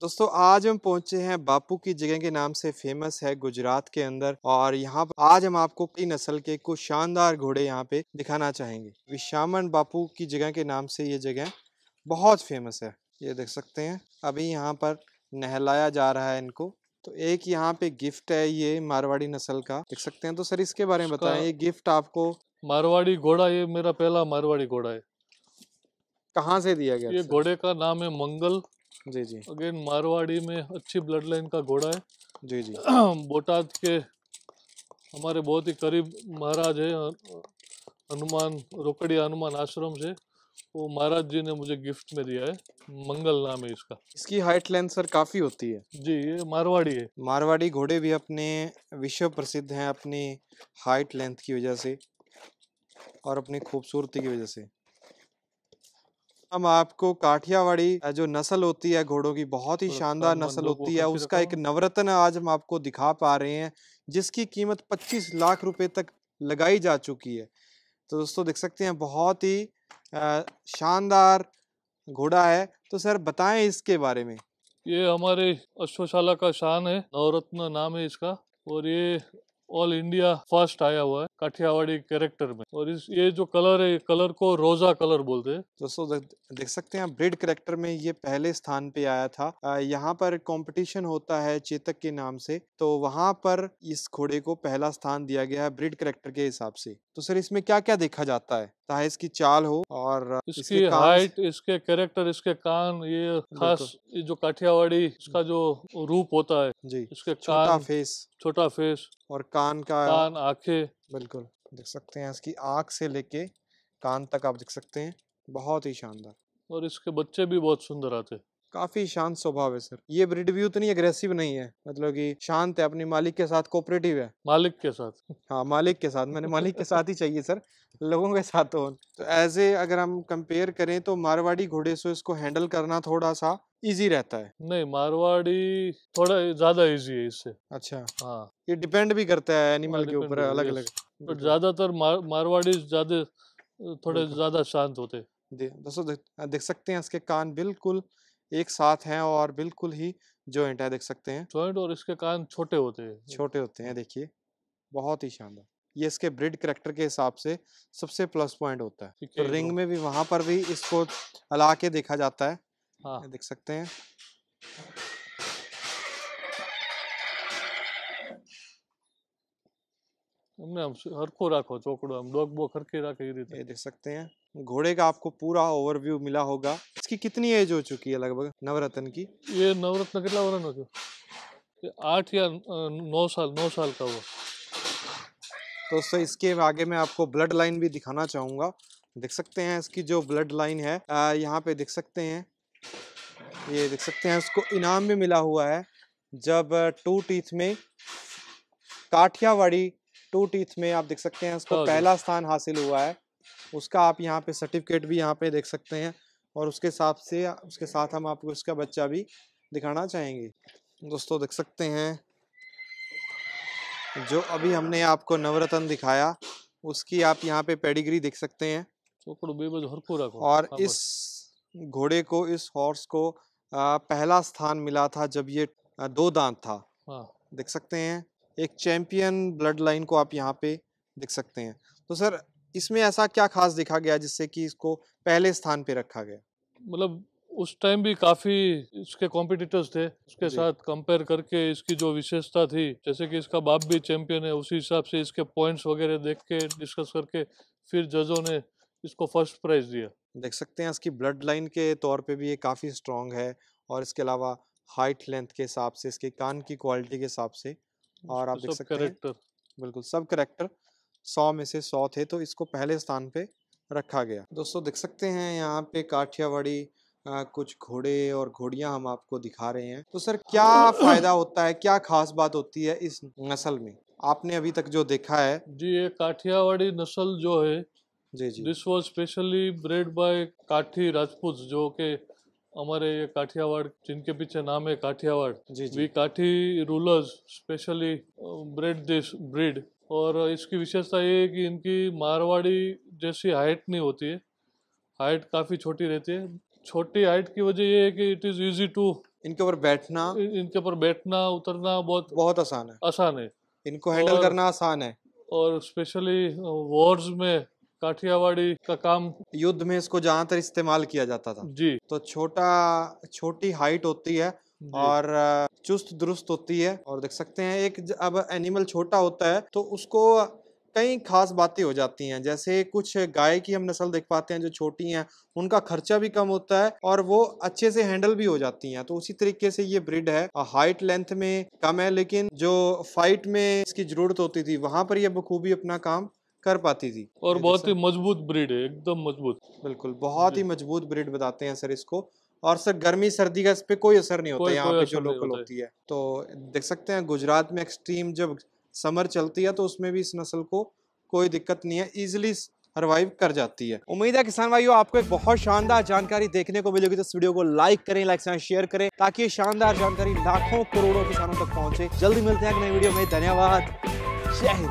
दोस्तों आज हम पहुंचे हैं बापू की जगह के नाम से फेमस है गुजरात के अंदर और यहाँ पर आज हम आपको कई नस्ल के कुछ शानदार घोड़े यहाँ पे दिखाना चाहेंगे विश्यामन बापू की जगह के नाम से ये जगह बहुत फेमस है ये देख सकते हैं अभी यहाँ पर नहलाया जा रहा है इनको तो एक यहाँ पे गिफ्ट है ये मारवाड़ी नस्ल का देख सकते हैं तो सर इसके बारे में बताए ये गिफ्ट आपको मारवाड़ी घोड़ा ये मेरा पहला मारवाड़ी घोड़ा है कहाँ से दिया गया ये घोड़े का नाम है मंगल जी जी अगेन मारवाड़ी में अच्छी ब्लड लाइन का घोड़ा है जी जी बोटाद के हमारे बहुत ही करीब महाराज है हनुमान रोकड़िया हनुमान आश्रम से वो महाराज जी ने मुझे गिफ्ट में दिया है मंगल नाम है इसका इसकी हाइट लेंथ सर काफी होती है जी ये मारवाड़ी है मारवाड़ी घोड़े भी अपने विश्व प्रसिद्ध हैं अपनी हाइट लेंथ की वजह से और अपनी खूबसूरती की वजह से हम आपको काठियावाड़ी जो नस्ल होती है घोड़ों की बहुत ही शानदार नस्ल होती है उसका एक नवरत्न आज हम आपको दिखा पा रहे हैं जिसकी कीमत 25 लाख रुपए तक लगाई जा चुकी है तो दोस्तों देख सकते हैं बहुत ही शानदार घोड़ा है तो सर बताएं इसके बारे में ये हमारे अश्वशाला का शान है नवरत्न नाम है इसका और ये ऑल इंडिया फर्स्ट आया हुआ है काठियावाड़ी कैरेक्टर में और इस ये जो कलर है कलर को रोजा कलर बोलते हैं दोस्तों देख सकते हैं ब्रिड करेक्टर में ये पहले स्थान पे आया था यहाँ पर कंपटीशन होता है चेतक के नाम से तो वहाँ पर इस घोड़े को पहला स्थान दिया गया है ब्रिड करेक्टर के हिसाब से तो सर इसमें क्या क्या देखा जाता है चाहे इसकी चाल हो और इसकी हाइट इसके कैरेक्टर इसके कान ये खास ये जो काठियावाड़ी इसका जो रूप होता है जी इसके छोटा फेस छोटा फेस और कान का कान आंखें बिल्कुल देख सकते हैं इसकी आंख से लेके कान तक आप देख सकते हैं बहुत ही शानदार और इसके बच्चे भी बहुत सुंदर आते हैं काफ़ी शांत स्वभाव है सर ये ब्रिड भी उतनी अग्रेसिव नहीं है मतलब कि शांत है अपने मालिक के साथ कोऑपरेटिव है मालिक के साथ हाँ मालिक के साथ मैंने मालिक के साथ ही चाहिए सर लोगों के साथ तो तो एज ए अगर हम कंपेयर करें तो मारवाड़ी घोड़े से इसको हैंडल करना थोड़ा सा इजी रहता है नहीं मारवाड़ी थोड़ा ज्यादा इजी है इससे अच्छा हाँ ये डिपेंड भी करता है एनिमल हाँ, के ऊपर अलग अलग बट ज्यादातर मारवाड़ी ज्यादा थोड़े ज्यादा शांत होते दे, देख सकते हैं इसके कान बिल्कुल एक साथ हैं और बिल्कुल ही ज्वाइंट है देख सकते हैं ज्वाइंट और इसके कान छोटे होते हैं छोटे होते हैं हम्म। देखिए बहुत ही शानदार ये इसके ब्रिड करेक्टर के हिसाब से सबसे प्लस पॉइंट होता है तो रिंग तो में भी वहां पर भी इसको हला के देखा जाता है हाँ। देख सकते हैं हमने हम हरखो राखो ચોકડો हम ડોક બો ખરકી રાખી રીતે એ દેખ સકતે घोड़े का आपको पूरा ओवरव्यू मिला होगा इसकी कितनी एज हो चुकी है लगभग नवरत्न की ये नवरत्न कितना वर्ण हो गया आठ या नौ साल नौ साल का हुआ तो सर इसके आगे मैं आपको ब्लड लाइन भी दिखाना चाहूँगा देख सकते हैं इसकी जो ब्लड लाइन है यहाँ पे देख सकते हैं ये देख सकते हैं उसको इनाम भी मिला हुआ है जब टू टीथ में काठियावाड़ी टू टीथ में आप देख सकते हैं उसको हाँ पहला स्थान हासिल हुआ है उसका आप यहाँ पे सर्टिफिकेट भी यहाँ पे देख सकते हैं और उसके हिसाब से उसके साथ हम आपको उसका बच्चा भी दिखाना चाहेंगे दोस्तों देख सकते हैं जो अभी हमने आपको नवरत्न दिखाया उसकी आप यहाँ पे पेडिग्री देख सकते हैं और हाँ, इस घोड़े को इस हॉर्स को पहला स्थान मिला था जब ये दो दांत था हाँ। देख सकते हैं एक चैंपियन ब्लड लाइन को आप यहाँ पे देख सकते हैं तो सर इसमें ऐसा क्या खास देखा गया जिससे कि इसको पहले स्थान पे रखा गया मतलब उस टाइम भी काफी इसके कॉम्पिटिटर्स थे उसके साथ कंपेयर करके इसकी जो विशेषता थी जैसे कि इसका बाप भी चैंपियन है उसी हिसाब से इसके पॉइंट्स वगैरह देख के डिस्कस करके फिर जजों ने इसको फर्स्ट प्राइज दिया देख सकते हैं इसकी ब्लड लाइन के तौर पे भी ये काफ़ी स्ट्रॉन्ग है और इसके अलावा हाइट लेंथ के हिसाब से इसके कान की क्वालिटी के हिसाब से और आप देख सकते हैं बिल्कुल सब करेक्टर सौ में से सौ थे तो इसको पहले स्थान पे रखा गया दोस्तों देख सकते हैं यहाँ पे काठियावाड़ी कुछ घोड़े और घोड़ियाँ हम आपको दिखा रहे हैं तो सर क्या फ़ायदा होता है क्या खास बात होती है इस नस्ल में आपने अभी तक जो देखा है जी ये काठियावाड़ी नस्ल जो है जी जी this was specially bred by Kathi Rajput जो के हमारे ये काठियावाड़ जिनके पीछे नाम है काठियावाड़ जी जी we Kathi rulers specially bred this breed और इसकी विशेषता ये है कि इनकी मारवाड़ी जैसी हाइट नहीं होती है हाइट काफ़ी छोटी रहती है छोटी हाइट की वजह ये है कि इट इज़ ईजी टू इनके ऊपर बैठना इनके ऊपर बैठना उतरना बहुत बहुत आसान है आसान है इनको हैंडल करना आसान है और स्पेशली वॉर्स में काठियावाड़ी का काम युद्ध में इसको ज्यादातर इस्तेमाल किया जाता था जी तो छोटा छोटी हाइट होती है और चुस्त दुरुस्त होती है और देख सकते हैं एक अब एनिमल छोटा होता है तो उसको कई खास बातें हो जाती हैं जैसे कुछ गाय की हम नस्ल देख पाते हैं जो छोटी हैं उनका खर्चा भी कम होता है और वो अच्छे से हैंडल भी हो जाती हैं तो उसी तरीके से ये ब्रिड है हाइट लेंथ में कम है लेकिन जो फाइट में इसकी जरूरत होती थी वहां पर यह बखूबी अपना काम कर पाती थी और बहुत ही मजबूत ब्रिड है एकदम मजबूत बिल्कुल बहुत ही मजबूत ब्रिड बताते हैं सर इसको और सर गर्मी सर्दी का इस पर कोई असर नहीं होता यहाँ पे जो लोकल होती है तो देख सकते हैं गुजरात में एक्सट्रीम जब समर चलती है तो उसमें भी इस नस्ल को कोई दिक्कत नहीं है इजिली सर्वाइव कर जाती है उम्मीद है किसान भाइयों आपको एक बहुत शानदार जानकारी देखने को मिलेगी तो इस वीडियो को लाइक करें लाइक से शेयर करें ताकि ये शानदार जानकारी लाखों करोड़ों किसानों तक पहुंचे जल्दी मिलते हैं नई वीडियो में धन्यवाद जय हिंद